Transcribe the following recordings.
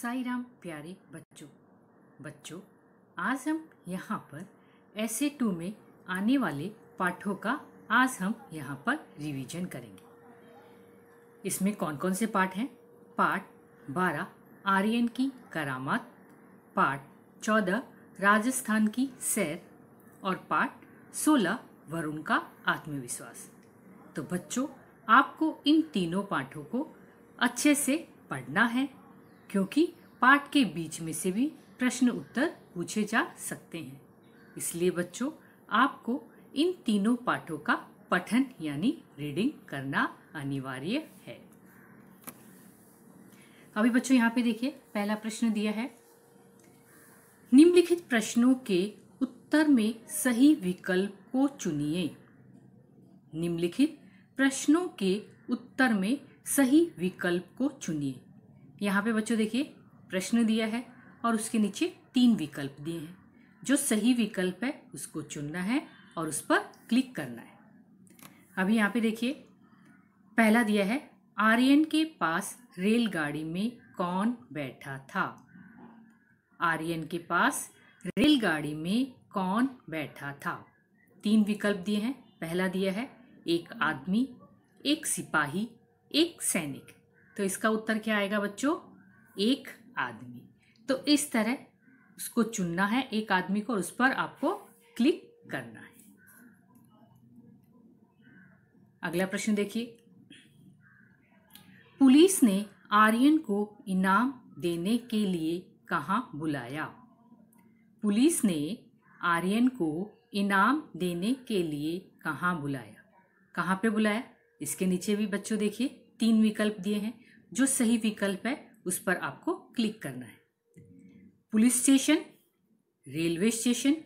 साई राम प्यारे बच्चों बच्चों आज हम यहाँ पर एस ए टू में आने वाले पाठों का आज हम यहाँ पर रिवीजन करेंगे इसमें कौन कौन से पाठ हैं पाठ बारह आर्यन की करामात पाठ चौदह राजस्थान की सैर और पाठ सोलह वरुण का आत्मविश्वास तो बच्चों आपको इन तीनों पाठों को अच्छे से पढ़ना है क्योंकि पाठ के बीच में से भी प्रश्न उत्तर पूछे जा सकते हैं इसलिए बच्चों आपको इन तीनों पाठों का पठन यानी रीडिंग करना अनिवार्य है अभी बच्चों यहाँ पे देखिए पहला प्रश्न दिया है निम्नलिखित प्रश्नों के उत्तर में सही विकल्प को चुनिए निम्नलिखित प्रश्नों के उत्तर में सही विकल्प को चुनिए यहाँ पे बच्चों देखिए प्रश्न दिया है और उसके नीचे तीन विकल्प दिए हैं जो सही विकल्प है उसको चुनना है और उस पर क्लिक करना है अभी यहाँ पे देखिए पहला दिया है आर्यन के पास रेलगाड़ी में कौन बैठा था आर्यन के पास रेलगाड़ी में कौन बैठा था तीन विकल्प दिए हैं पहला दिया है एक आदमी एक सिपाही एक सैनिक तो इसका उत्तर क्या आएगा बच्चों एक आदमी तो इस तरह उसको चुनना है एक आदमी को और उस पर आपको क्लिक करना है अगला प्रश्न देखिए पुलिस ने आर्यन को इनाम देने के लिए कहाँ बुलाया पुलिस ने आर्यन को इनाम देने के लिए कहाँ बुलाया कहाँ पे बुलाया इसके नीचे भी बच्चों देखिए तीन विकल्प दिए हैं जो सही विकल्प है उस पर आपको क्लिक करना है पुलिस स्टेशन रेलवे स्टेशन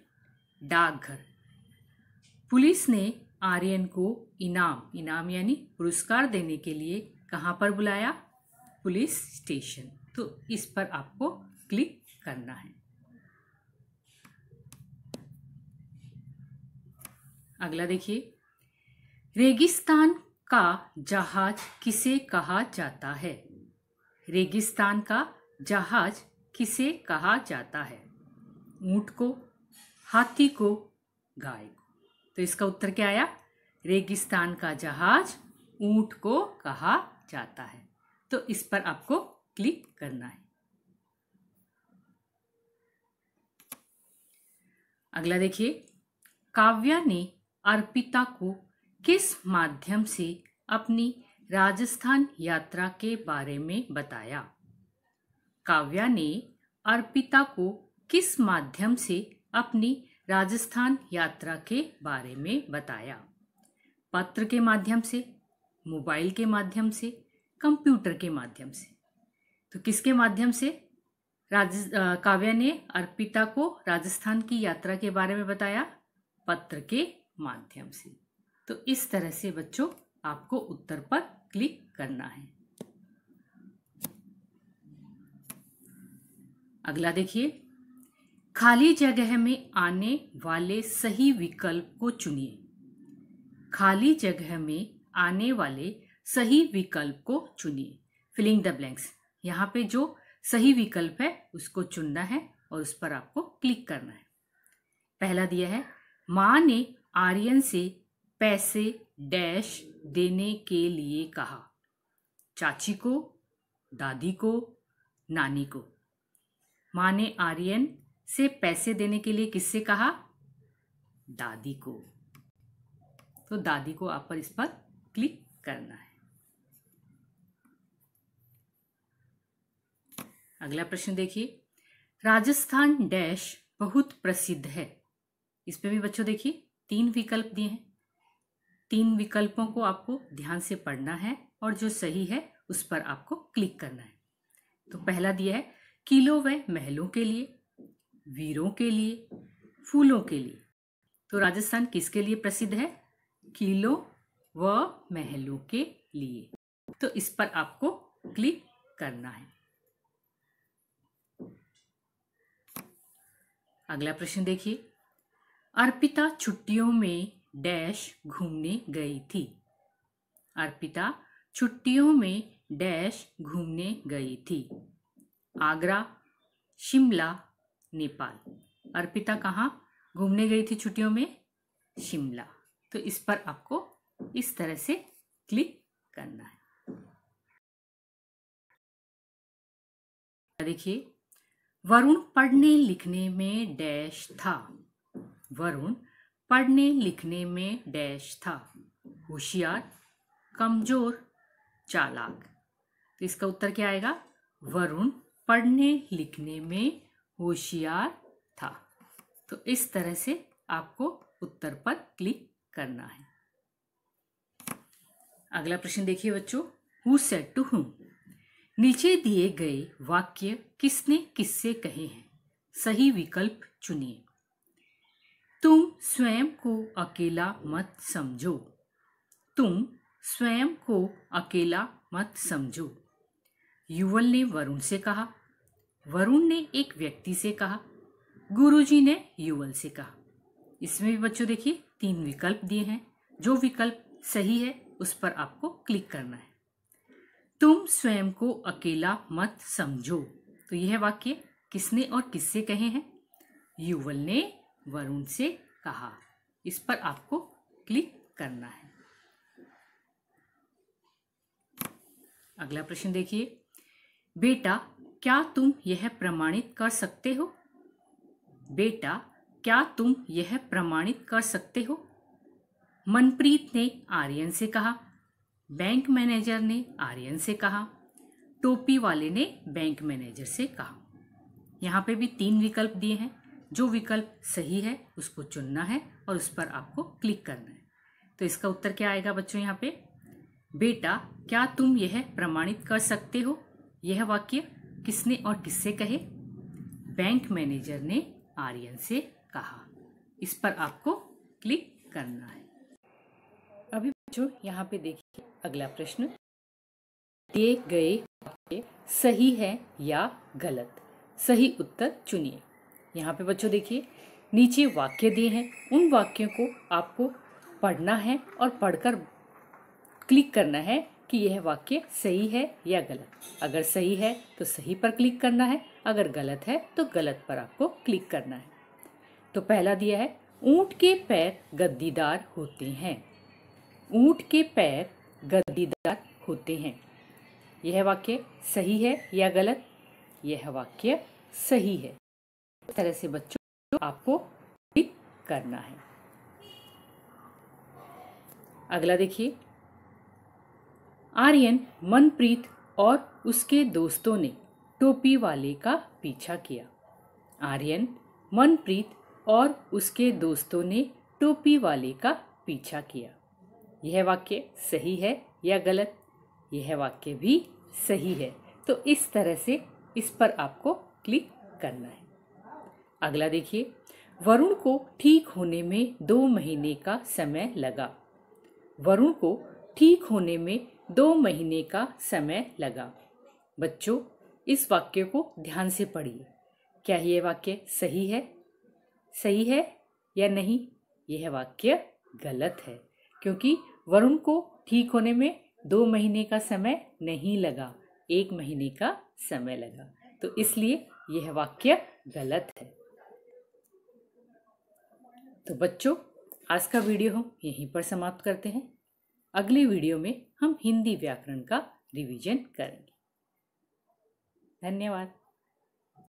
डाकघर पुलिस ने आर्यन को इनाम इनाम यानी पुरस्कार देने के लिए कहाँ पर बुलाया पुलिस स्टेशन तो इस पर आपको क्लिक करना है अगला देखिए रेगिस्तान का जहाज किसे कहा जाता है रेगिस्तान का जहाज किसे कहा जाता है ऊंट को हाथी को गाय को तो इसका उत्तर क्या आया रेगिस्तान का जहाज ऊंट को कहा जाता है तो इस पर आपको क्लिक करना है अगला देखिए काव्या ने अर्पिता को किस माध्यम से अपनी राजस्थान यात्रा के बारे में बताया काव्या ने अर्पिता को किस माध्यम से अपनी राजस्थान यात्रा के बारे में बताया पत्र के माध्यम से मोबाइल के माध्यम से कंप्यूटर के माध्यम से तो किसके माध्यम से राज काव्या ने अर्पिता को राजस्थान की यात्रा के बारे में बताया पत्र के माध्यम से तो इस तरह से बच्चों आपको उत्तर पर क्लिक करना है अगला देखिए खाली जगह में आने वाले सही विकल्प को चुनिए खाली जगह में आने वाले सही विकल्प को चुनिए फिलिंग द ब्लैंक्स यहां पे जो सही विकल्प है उसको चुनना है और उस पर आपको क्लिक करना है पहला दिया है मां ने आर्यन से पैसे डैश देने के लिए कहा चाची को दादी को नानी को माँ ने आर्यन से पैसे देने के लिए किससे कहा दादी को तो दादी को आप पर इस पर क्लिक करना है अगला प्रश्न देखिए राजस्थान डैश बहुत प्रसिद्ध है इसमें भी बच्चों देखिए तीन विकल्प दिए हैं तीन विकल्पों को आपको ध्यान से पढ़ना है और जो सही है उस पर आपको क्लिक करना है तो पहला दिया है किलो व महलों के लिए वीरों के लिए फूलों के लिए तो राजस्थान किसके लिए प्रसिद्ध है किलो व महलों के लिए तो इस पर आपको क्लिक करना है अगला प्रश्न देखिए अर्पिता छुट्टियों में डैश घूमने गई थी अर्पिता छुट्टियों में डैश घूमने गई थी आगरा शिमला नेपाल अर्पिता कहाँ घूमने गई थी छुट्टियों में शिमला तो इस पर आपको इस तरह से क्लिक करना है देखिए वरुण पढ़ने लिखने में डैश था वरुण पढ़ने लिखने में डैश था होशियार कमजोर चालाक तो इसका उत्तर क्या आएगा वरुण पढ़ने लिखने में होशियार था तो इस तरह से आपको उत्तर पर क्लिक करना है अगला प्रश्न देखिए बच्चों हु सेट टू हूम नीचे दिए गए वाक्य किसने किससे कहे हैं सही विकल्प चुनिए तुम स्वयं को अकेला मत समझो तुम स्वयं को अकेला मत समझो युवल ने वरुण से कहा वरुण ने एक व्यक्ति से कहा गुरुजी ने युवल से कहा इसमें भी बच्चों देखिए तीन विकल्प दिए हैं जो विकल्प सही है उस पर आपको क्लिक करना है तुम स्वयं को अकेला मत समझो तो यह वाक्य किसने और किससे कहे हैं युवल ने वरुण से कहा इस पर आपको क्लिक करना है अगला प्रश्न देखिए बेटा क्या तुम यह प्रमाणित कर सकते हो बेटा क्या तुम यह प्रमाणित कर सकते हो मनप्रीत ने आर्यन से कहा बैंक मैनेजर ने आर्यन से कहा टोपी वाले ने बैंक मैनेजर से कहा यहाँ पे भी तीन विकल्प दिए हैं जो विकल्प सही है उसको चुनना है और उस पर आपको क्लिक करना है तो इसका उत्तर क्या आएगा बच्चों यहाँ पे बेटा क्या तुम यह प्रमाणित कर सकते हो यह वाक्य किसने और किससे कहे बैंक मैनेजर ने आर्यन से कहा इस पर आपको क्लिक करना है अभी बच्चों यहाँ पे देखिए अगला प्रश्न दिए गए वाक्य सही है या गलत सही उत्तर चुनिए यहाँ पे बच्चों देखिए नीचे वाक्य दिए हैं उन वाक्यों को आपको पढ़ना है और पढ़कर क्लिक करना है कि यह वाक्य सही है या गलत अगर सही है तो सही पर क्लिक करना है अगर गलत है तो गलत पर आपको क्लिक करना है तो पहला दिया है ऊंट के पैर गद्दीदार होते हैं ऊंट के पैर गद्दीदार होते हैं यह वाक्य सही है या गलत यह वाक्य सही है इस तरह से बच्चों आपको ठीक करना है अगला देखिए आर्यन मनप्रीत और उसके दोस्तों ने टोपी वाले का पीछा किया आर्यन मनप्रीत और उसके दोस्तों ने टोपी वाले का पीछा किया यह वाक्य सही है या गलत यह वाक्य भी सही है तो इस तरह से इस पर आपको क्लिक करना है अगला देखिए वरुण को ठीक होने में दो महीने का समय लगा वरुण को ठीक होने में दो महीने का समय लगा बच्चों इस वाक्य को ध्यान से पढ़िए क्या यह वाक्य सही है सही है या नहीं यह वाक्य गलत है क्योंकि वरुण को ठीक होने में दो महीने का समय नहीं लगा एक महीने का समय लगा तो इसलिए यह वाक्य गलत है तो बच्चों आज का वीडियो हम यहीं पर समाप्त करते हैं अगले वीडियो में हम हिंदी व्याकरण का रिवीजन करेंगे धन्यवाद